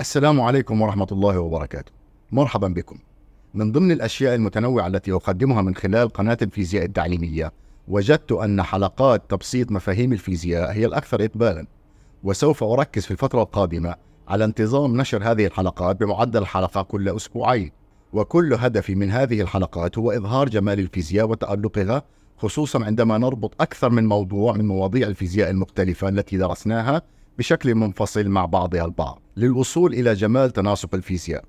السلام عليكم ورحمة الله وبركاته. مرحبا بكم. من ضمن الأشياء المتنوعة التي أقدمها من خلال قناة الفيزياء التعليمية، وجدت أن حلقات تبسيط مفاهيم الفيزياء هي الأكثر إقبالا، وسوف أركز في الفترة القادمة على انتظام نشر هذه الحلقات بمعدل الحلقة كل أسبوعين، وكل هدفي من هذه الحلقات هو إظهار جمال الفيزياء وتألقها خصوصا عندما نربط أكثر من موضوع من مواضيع الفيزياء المختلفة التي درسناها بشكل منفصل مع بعضها البعض. للوصول إلى جمال تناسق الفيزياء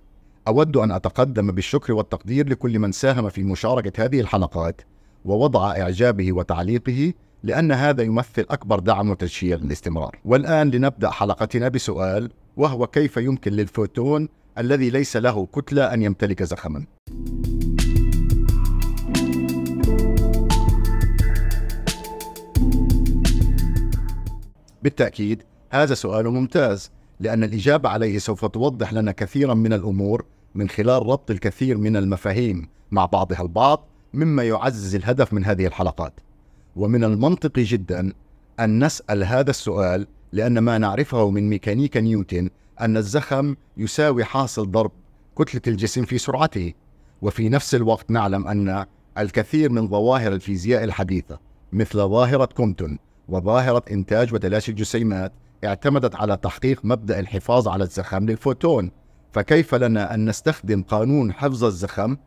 أود أن أتقدم بالشكر والتقدير لكل من ساهم في مشاركة هذه الحلقات ووضع إعجابه وتعليقه لأن هذا يمثل أكبر دعم وتشجيع للاستمرار والآن لنبدأ حلقتنا بسؤال وهو كيف يمكن للفوتون الذي ليس له كتلة أن يمتلك زخما بالتأكيد هذا سؤال ممتاز لأن الإجابة عليه سوف توضح لنا كثيرا من الأمور من خلال ربط الكثير من المفاهيم مع بعضها البعض مما يعزز الهدف من هذه الحلقات ومن المنطقي جدا أن نسأل هذا السؤال لأن ما نعرفه من ميكانيكا نيوتن أن الزخم يساوي حاصل ضرب كتلة الجسم في سرعته وفي نفس الوقت نعلم أن الكثير من ظواهر الفيزياء الحديثة مثل ظاهرة كومتون وظاهرة إنتاج وتلاشي الجسيمات اعتمدت على تحقيق مبدأ الحفاظ على الزخم للفوتون فكيف لنا أن نستخدم قانون حفظ الزخم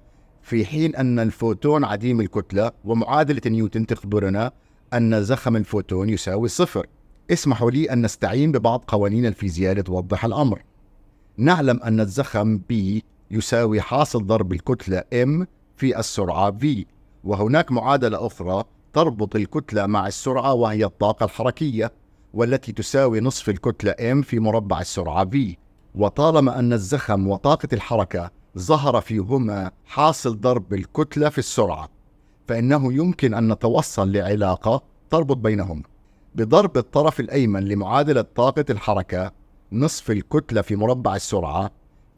في حين أن الفوتون عديم الكتلة ومعادلة نيوتن تخبرنا أن زخم الفوتون يساوي صفر اسمحوا لي أن نستعين ببعض قوانين الفيزياء لتوضح الأمر نعلم أن الزخم B يساوي حاصل ضرب الكتلة M في السرعة V وهناك معادلة أخرى تربط الكتلة مع السرعة وهي الطاقة الحركية والتي تساوي نصف الكتلة M في مربع السرعة V وطالما أن الزخم وطاقة الحركة ظهر فيهما حاصل ضرب الكتلة في السرعة فإنه يمكن أن نتوصل لعلاقة تربط بينهم بضرب الطرف الأيمن لمعادلة طاقة الحركة نصف الكتلة في مربع السرعة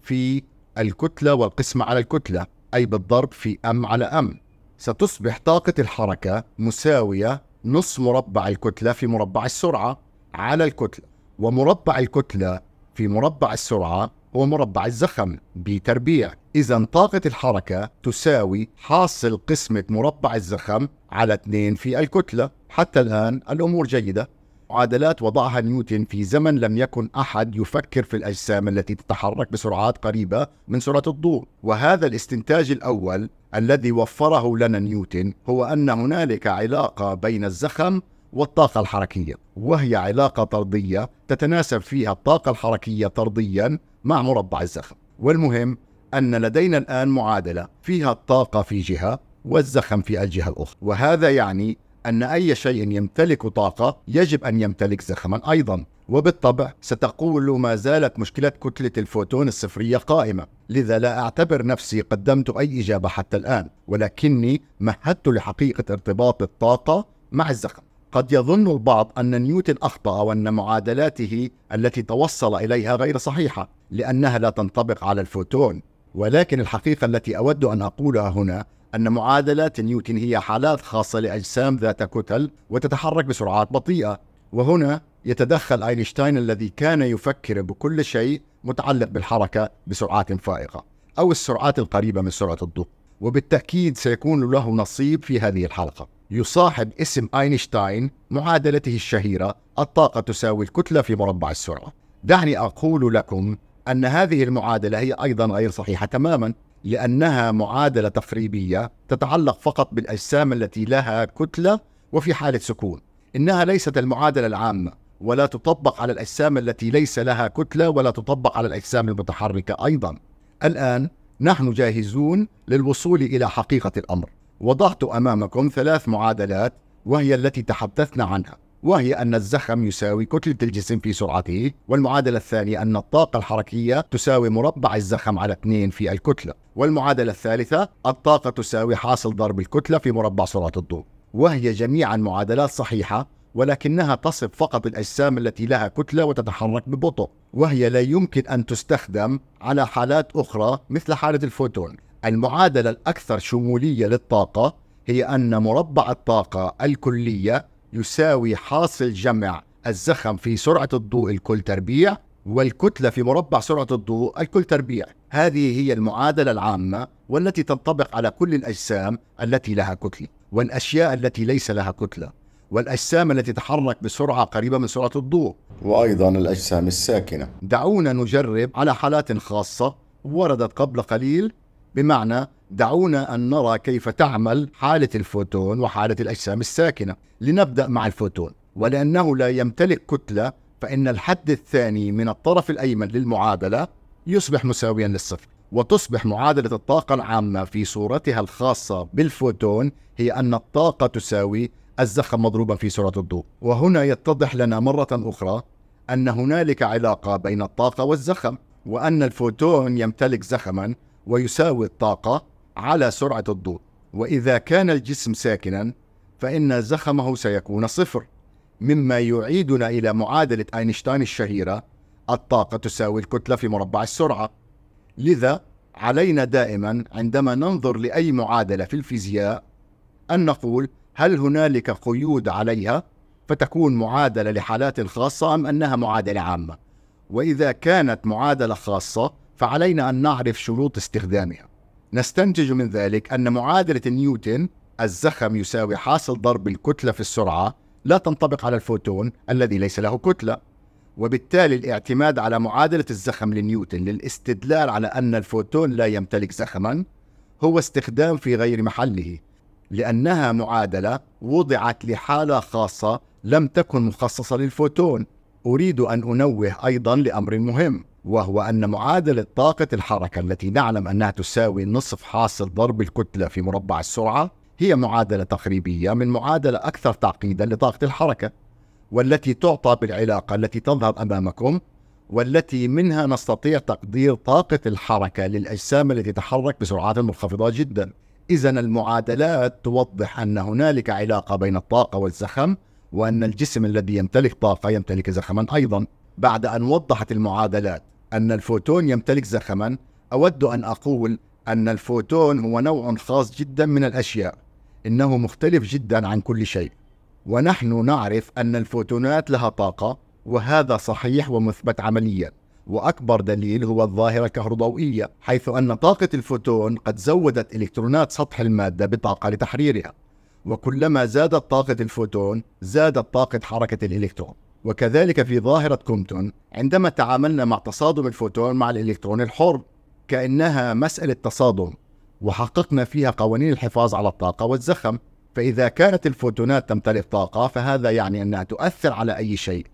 في الكتلة والقسمة على الكتلة أي بالضرب في أم على أم ستصبح طاقة الحركة مساوية نصف مربع الكتلة في مربع السرعة على الكتلة ومربع الكتلة في مربع السرعة هو مربع الزخم بتربيع إذا طاقة الحركة تساوي حاصل قسمة مربع الزخم على 2 في الكتلة حتى الآن الأمور جيدة معادلات وضعها نيوتن في زمن لم يكن أحد يفكر في الأجسام التي تتحرك بسرعات قريبة من سرعة الضوء وهذا الاستنتاج الأول الذي وفره لنا نيوتن هو أن هنالك علاقة بين الزخم والطاقة الحركية وهي علاقة طردية تتناسب فيها الطاقة الحركية طرديا مع مربع الزخم والمهم أن لدينا الآن معادلة فيها الطاقة في جهة والزخم في الجهة الأخرى وهذا يعني أن أي شيء يمتلك طاقة يجب أن يمتلك زخما أيضا وبالطبع ستقول ما زالت مشكلة كتلة الفوتون الصفرية قائمة لذا لا أعتبر نفسي قدمت أي إجابة حتى الآن ولكني مهدت لحقيقة ارتباط الطاقة مع الزخم قد يظن البعض أن نيوتن أخطأ وأن معادلاته التي توصل إليها غير صحيحة لأنها لا تنطبق على الفوتون ولكن الحقيقة التي أود أن أقولها هنا أن معادلات نيوتن هي حالات خاصة لأجسام ذات كتل وتتحرك بسرعات بطيئة وهنا يتدخل أينشتاين الذي كان يفكر بكل شيء متعلق بالحركة بسرعات فائقة أو السرعات القريبة من سرعة الضوء وبالتأكيد سيكون له نصيب في هذه الحلقة يصاحب اسم أينشتاين معادلته الشهيرة الطاقة تساوي الكتلة في مربع السرعة دعني أقول لكم أن هذه المعادلة هي أيضا غير صحيحة تماما لأنها معادلة تفريبية تتعلق فقط بالأجسام التي لها كتلة وفي حالة سكون إنها ليست المعادلة العامة ولا تطبق على الأجسام التي ليس لها كتلة ولا تطبق على الأجسام المتحركة أيضا الآن نحن جاهزون للوصول إلى حقيقة الأمر وضعت أمامكم ثلاث معادلات وهي التي تحدثنا عنها وهي أن الزخم يساوي كتلة الجسم في سرعته والمعادلة الثانية أن الطاقة الحركية تساوي مربع الزخم على 2 في الكتلة والمعادلة الثالثة الطاقة تساوي حاصل ضرب الكتلة في مربع سرعة الضوء وهي جميعا معادلات صحيحة ولكنها تصف فقط الأجسام التي لها كتلة وتتحرك ببطء وهي لا يمكن أن تستخدم على حالات أخرى مثل حالة الفوتون المعادلة الأكثر شمولية للطاقة هي أن مربع الطاقة الكلية يساوي حاصل جمع الزخم في سرعة الضوء الكل تربيع والكتلة في مربع سرعة الضوء الكل تربيع هذه هي المعادلة العامة والتي تنطبق على كل الأجسام التي لها كتلة والأشياء التي ليس لها كتلة والأجسام التي تتحرك بسرعة قريبة من سرعة الضوء وأيضا الأجسام الساكنة دعونا نجرب على حالات خاصة وردت قبل قليل بمعنى دعونا أن نرى كيف تعمل حالة الفوتون وحالة الأجسام الساكنة لنبدأ مع الفوتون ولأنه لا يمتلك كتلة فإن الحد الثاني من الطرف الأيمن للمعادلة يصبح مساويا للصفر وتصبح معادلة الطاقة العامة في صورتها الخاصة بالفوتون هي أن الطاقة تساوي الزخم مضروبا في سرعة الضوء وهنا يتضح لنا مرة أخرى أن هنالك علاقة بين الطاقة والزخم وأن الفوتون يمتلك زخما ويساوي الطاقة على سرعة الضوء وإذا كان الجسم ساكنا فإن زخمه سيكون صفر مما يعيدنا إلى معادلة أينشتاين الشهيرة الطاقة تساوي الكتلة في مربع السرعة لذا علينا دائما عندما ننظر لأي معادلة في الفيزياء أن نقول هل هنالك قيود عليها فتكون معادلة لحالات خاصة أم أنها معادلة عامة وإذا كانت معادلة خاصة فعلينا أن نعرف شروط استخدامها نستنتج من ذلك أن معادلة نيوتن الزخم يساوي حاصل ضرب الكتلة في السرعة لا تنطبق على الفوتون الذي ليس له كتلة وبالتالي الاعتماد على معادلة الزخم لنيوتن للاستدلال على أن الفوتون لا يمتلك زخما هو استخدام في غير محله لأنها معادلة وضعت لحالة خاصة لم تكن مخصصة للفوتون أريد أن أنوه أيضا لأمر مهم وهو أن معادلة طاقة الحركة التي نعلم أنها تساوي نصف حاصل ضرب الكتلة في مربع السرعة هي معادلة تقريبية من معادلة أكثر تعقيدا لطاقة الحركة والتي تعطى بالعلاقة التي تظهر أمامكم والتي منها نستطيع تقدير طاقة الحركة للأجسام التي تتحرك بسرعات منخفضة جدا إذا المعادلات توضح أن هنالك علاقة بين الطاقة والزخم وأن الجسم الذي يمتلك طاقة يمتلك زخما أيضا بعد أن وضحت المعادلات أن الفوتون يمتلك زخما أود أن أقول أن الفوتون هو نوع خاص جدا من الأشياء إنه مختلف جدا عن كل شيء ونحن نعرف أن الفوتونات لها طاقة وهذا صحيح ومثبت عمليا وأكبر دليل هو الظاهرة الكهروضوئية حيث أن طاقة الفوتون قد زودت إلكترونات سطح المادة بطاقة لتحريرها وكلما زادت طاقة الفوتون زادت طاقة حركة الإلكترون وكذلك في ظاهرة كومتون عندما تعاملنا مع تصادم الفوتون مع الإلكترون الحر كأنها مسألة تصادم وحققنا فيها قوانين الحفاظ على الطاقة والزخم فإذا كانت الفوتونات تمتلك طاقة فهذا يعني أنها تؤثر على أي شيء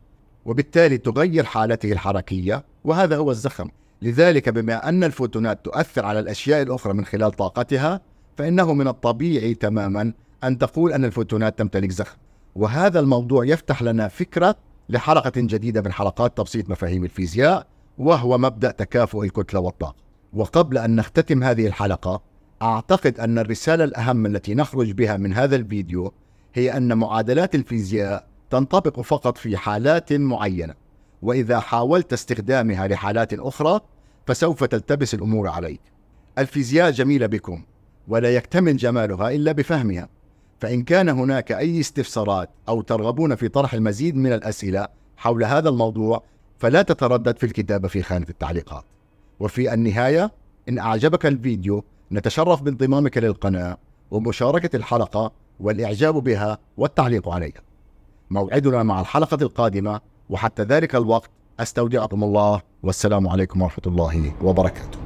وبالتالي تغير حالته الحركية وهذا هو الزخم لذلك بما أن الفوتونات تؤثر على الأشياء الأخرى من خلال طاقتها فإنه من الطبيعي تماما أن تقول أن الفوتونات تمتلك زخم وهذا الموضوع يفتح لنا فكرة لحلقة جديدة من حلقات تبسيط مفاهيم الفيزياء وهو مبدأ تكافؤ الكتلة والطاقة وقبل أن نختتم هذه الحلقة أعتقد أن الرسالة الأهم التي نخرج بها من هذا الفيديو هي أن معادلات الفيزياء تنطبق فقط في حالات معينة وإذا حاولت استخدامها لحالات أخرى فسوف تلتبس الأمور عليك الفيزياء جميلة بكم ولا يكتمل جمالها إلا بفهمها فإن كان هناك أي استفسارات أو ترغبون في طرح المزيد من الأسئلة حول هذا الموضوع فلا تتردد في الكتابة في خانة التعليقات وفي النهاية إن أعجبك الفيديو نتشرف بانضمامك للقناة ومشاركة الحلقة والإعجاب بها والتعليق عليها موعدنا مع الحلقة القادمة وحتى ذلك الوقت أستودعكم الله والسلام عليكم ورحمة الله وبركاته